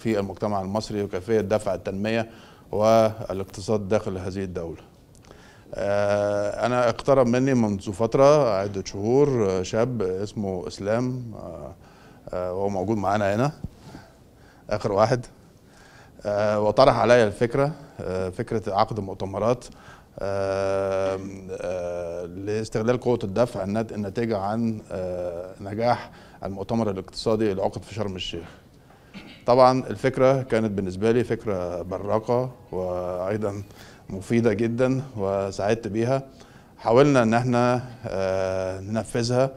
في المجتمع المصري وكيفية دفع التنمية والاقتصاد داخل هذه الدولة آه، أنا اقترب مني منذ فترة عدة شهور آه، شاب اسمه إسلام وهو آه، موجود معانا هنا آخر واحد وطرح علي الفكرة فكرة عقد مؤتمرات لاستغلال قوة الدفع الناتجة عن نجاح المؤتمر الاقتصادي اللي عقد في شرم الشيخ طبعا الفكرة كانت بالنسبة لي فكرة براقة وأيضا مفيدة جدا وسعدت بيها حاولنا ان احنا آه، ننفذها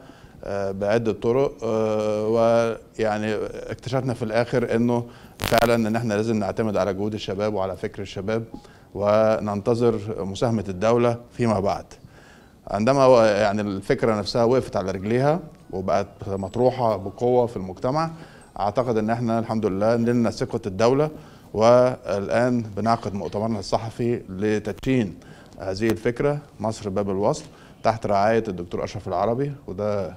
بعدة آه، طرق آه، ويعني اكتشفنا في الاخر انه فعلا ان احنا لازم نعتمد على جهود الشباب وعلى فكر الشباب وننتظر مساهمة الدولة فيما بعد عندما يعني الفكرة نفسها وقفت على رجليها وبقت مطروحة بقوة في المجتمع اعتقد ان احنا الحمد لله نلنا ثقه الدوله والان بنعقد مؤتمرنا الصحفي لتدشين هذه الفكره مصر باب الوصل تحت رعايه الدكتور اشرف العربي وده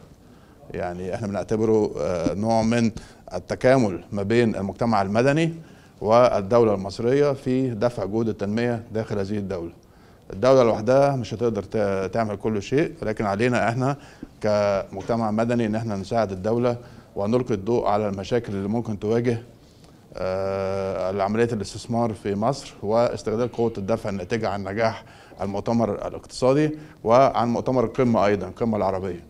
يعني احنا بنعتبره آه، نوع من التكامل ما بين المجتمع المدني والدوله المصريه في دفع جهود التنميه داخل هذه الدوله. الدوله لوحدها مش هتقدر تعمل كل شيء لكن علينا احنا كمجتمع مدني ان احنا نساعد الدوله ونلقي الضوء على المشاكل اللي ممكن تواجه آه، العمليات الاستثمار في مصر واستغلال قوه الدفع الناتجه عن نجاح المؤتمر الاقتصادي وعن مؤتمر القمه ايضا القمه العربيه.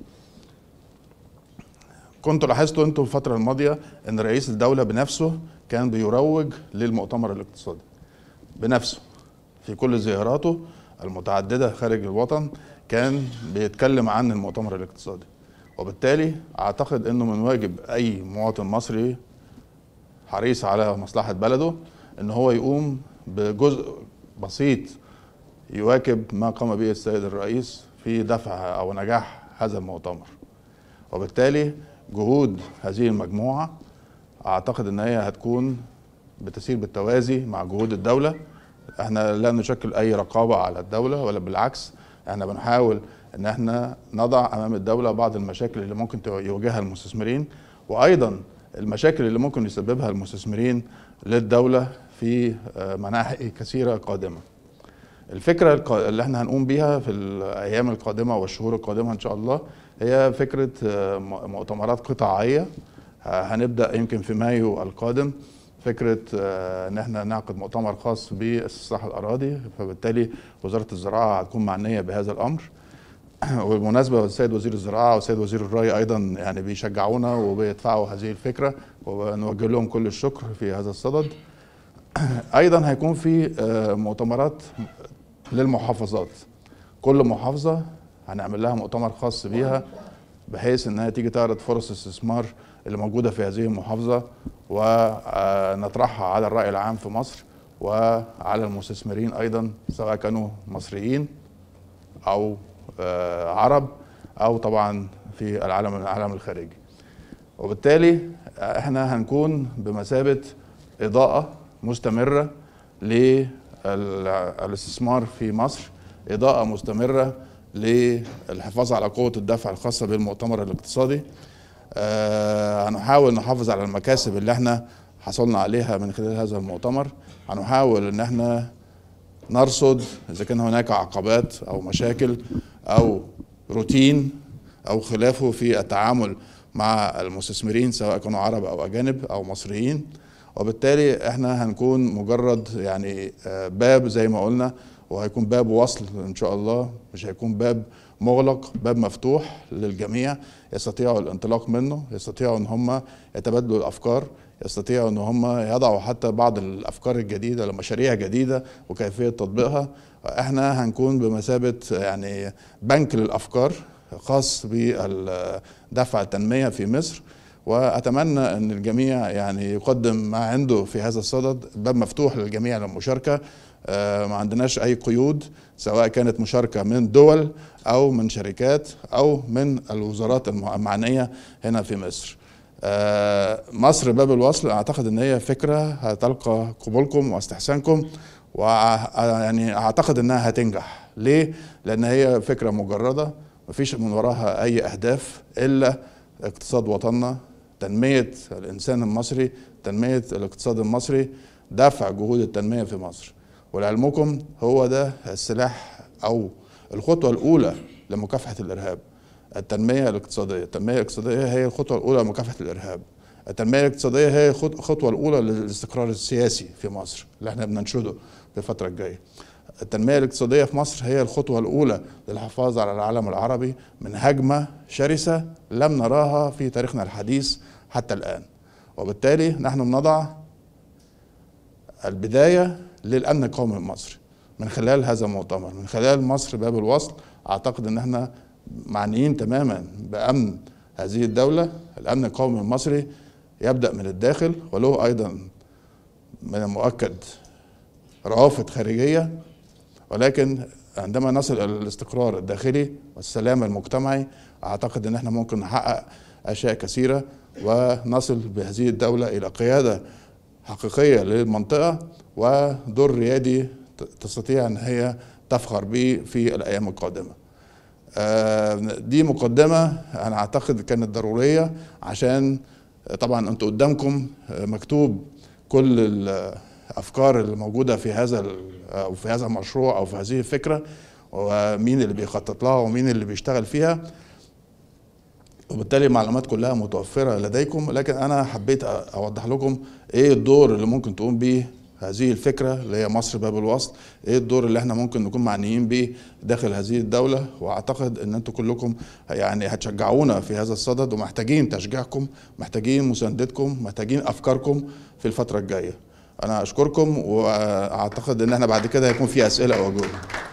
كنتوا لاحظتوا انتوا الفتره الماضيه ان رئيس الدوله بنفسه كان بيروج للمؤتمر الاقتصادي بنفسه في كل زياراته المتعدده خارج الوطن كان بيتكلم عن المؤتمر الاقتصادي وبالتالي اعتقد انه من واجب اي مواطن مصري حريص على مصلحه بلده ان هو يقوم بجزء بسيط يواكب ما قام به السيد الرئيس في دفع او نجاح هذا المؤتمر وبالتالي جهود هذه المجموعه اعتقد ان هي هتكون بتسير بالتوازي مع جهود الدوله احنا لا نشكل اي رقابه على الدوله ولا بالعكس احنا بنحاول ان احنا نضع امام الدوله بعض المشاكل اللي ممكن يواجهها المستثمرين وايضا المشاكل اللي ممكن يسببها المستثمرين للدوله في آه، مناحي كثيره قادمه. الفكره اللي احنا هنقوم بيها في الايام القادمه والشهور القادمه ان شاء الله هي فكره آه، مؤتمرات قطاعيه آه، هنبدا يمكن في مايو القادم فكره آه، ان احنا نعقد مؤتمر خاص بالصحه الاراضي فبالتالي وزاره الزراعه هتكون معنيه بهذا الامر وبالمناسبه السيد وزير الزراعه والسيد وزير الري ايضا يعني بيشجعونا وبيدفعوا هذه الفكره ونوجه لهم كل الشكر في هذا الصدد ايضا هيكون في آه، مؤتمرات للمحافظات كل محافظه هنعمل لها مؤتمر خاص بيها بحيث انها تيجي تعرض فرص استثمار اللي موجوده في هذه المحافظه ونطرحها على الراي العام في مصر وعلى المستثمرين ايضا سواء كانوا مصريين او آه، عرب او طبعا في العالم العالم الخارجي وبالتالي آه، احنا هنكون بمثابه اضاءه مستمره للاستثمار في مصر اضاءه مستمره للحفاظ على قوه الدفع الخاصه بالمؤتمر الاقتصادي آه، هنحاول نحافظ على المكاسب اللي احنا حصلنا عليها من خلال هذا المؤتمر هنحاول ان احنا نرصد اذا كان هناك عقبات او مشاكل او روتين او خلافه في التعامل مع المستثمرين سواء كانوا عرب او اجانب او مصريين وبالتالي احنا هنكون مجرد يعني آه، باب زي ما قلنا وهيكون باب وصل ان شاء الله مش هيكون باب مغلق باب مفتوح للجميع يستطيعوا الانطلاق منه يستطيعوا ان هم يتبادلوا الافكار يستطيعوا ان هم يضعوا حتى بعض الافكار الجديده لمشاريع جديده وكيفيه تطبيقها احنا هنكون بمثابه يعني بنك للافكار خاص بدفع التنميه في مصر واتمنى ان الجميع يعني يقدم ما عنده في هذا الصدد باب مفتوح للجميع للمشاركه آه، ما عندناش اي قيود سواء كانت مشاركه من دول او من شركات او من الوزارات المعنيه هنا في مصر آه، مصر باب الوصل اعتقد ان هي فكره هتلقى قبولكم واستحسانكم ويعني اعتقد انها هتنجح ليه لان هي فكره مجرده مفيش من وراها اي اهداف الا اقتصاد وطننا تنمية الإنسان المصري تنمية الاقتصاد المصري دفع جهود التنمية في مصر ولعلمكم هو ده السلاح أو الخطوة الأولى لمكافحة الإرهاب التنمية الاقتصادية التنمية الاقتصادية هي الخطوة الأولى لمكافحة الإرهاب التنمية الاقتصادية هي الخطوة الأولى للاستقرار السياسي في مصر اللي احنا بننشده في الفترة الجاية التنمية الاقتصادية في مصر هي الخطوة الأولى للحفاظ على العالم العربي من هجمة شرسة لم نراها في تاريخنا الحديث حتى الآن وبالتالي نحن بنضع البداية للأمن القومي المصري من خلال هذا المؤتمر من خلال مصر باب الوصل أعتقد أن احنا معنيين تماما بأمن هذه الدولة الأمن القومي المصري يبدأ من الداخل وله أيضا من المؤكد روافد خارجية ولكن عندما نصل إلى الاستقرار الداخلي والسلام المجتمعي أعتقد أن احنا ممكن نحقق أشياء كثيرة ونصل بهذه الدولة إلى قيادة حقيقية للمنطقة ودور ريادي تستطيع أن هي تفخر به في الأيام القادمة آه، دي مقدمة أنا أعتقد كانت ضرورية عشان طبعا أنتوا قدامكم مكتوب كل الأفكار اللي موجودة في هذا أو في هذا المشروع أو في هذه الفكرة ومين اللي بيخطط لها ومين اللي بيشتغل فيها وبالتالي المعلومات كلها متوفره لديكم لكن انا حبيت اوضح لكم ايه الدور اللي ممكن تقوم بيه هذه الفكره اللي هي مصر باب الوصل ايه الدور اللي احنا ممكن نكون معنيين بيه داخل هذه الدوله واعتقد ان انتم كلكم يعني هتشجعونا في هذا الصدد ومحتاجين تشجيعكم محتاجين مساندتكم محتاجين افكاركم في الفتره الجايه انا اشكركم واعتقد ان احنا بعد كده هيكون في اسئله واجوبه